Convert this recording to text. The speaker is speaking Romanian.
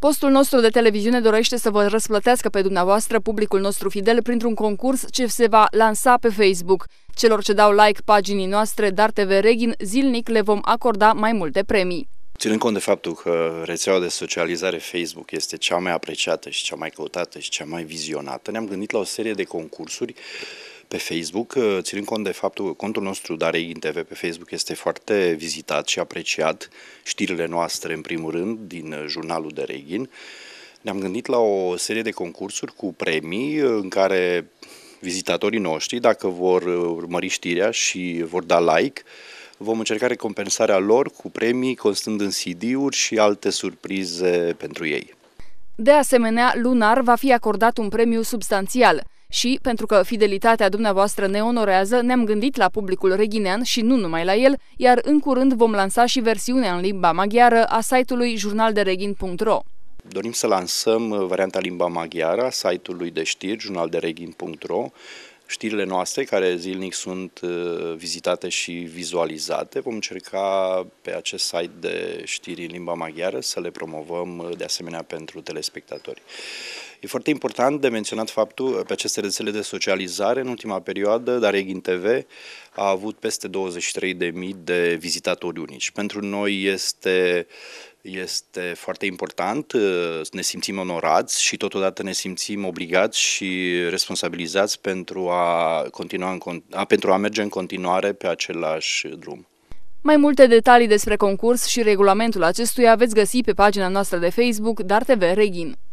Postul nostru de televiziune dorește să vă răsplătească pe dumneavoastră publicul nostru fidel printr-un concurs ce se va lansa pe Facebook. Celor ce dau like paginii noastre Dar TV Reghin, zilnic le vom acorda mai multe premii. Ținând cont de faptul că rețeaua de socializare Facebook este cea mai apreciată și cea mai căutată și cea mai vizionată, ne-am gândit la o serie de concursuri pe Facebook, uh, ținând cont de faptul că contul nostru Darein TV pe Facebook este foarte vizitat și apreciat, știrile noastre în primul rând din uh, jurnalul de Reghin, ne-am gândit la o serie de concursuri cu premii uh, în care vizitatorii noștri, dacă vor urmări știrea și vor da like, vom încerca recompensarea lor cu premii constând în CD-uri și alte surprize pentru ei. De asemenea, lunar va fi acordat un premiu substanțial – și, pentru că fidelitatea dumneavoastră ne onorează, ne-am gândit la publicul reghinean și nu numai la el, iar în curând vom lansa și versiunea în limba maghiară a site-ului jurnaldereghin.ro. Dorim să lansăm uh, varianta limba maghiară a site-ului de știri jurnaldereghin.ro știrile noastre care zilnic sunt uh, vizitate și vizualizate. Vom încerca pe acest site de știri în limba maghiară să le promovăm uh, de asemenea pentru telespectatori. E foarte important de menționat faptul pe aceste rețele de socializare în ultima perioadă, dar Egin TV a avut peste 23.000 de vizitatori unici. Pentru noi este este foarte important, uh, ne simțim onorați și totodată ne simțim obligați și responsabilizați pentru a, continua în, a, pentru a merge în continuare pe același drum. Mai multe detalii despre concurs și regulamentul acestuia veți găsi pe pagina noastră de Facebook Dar TV Reghin.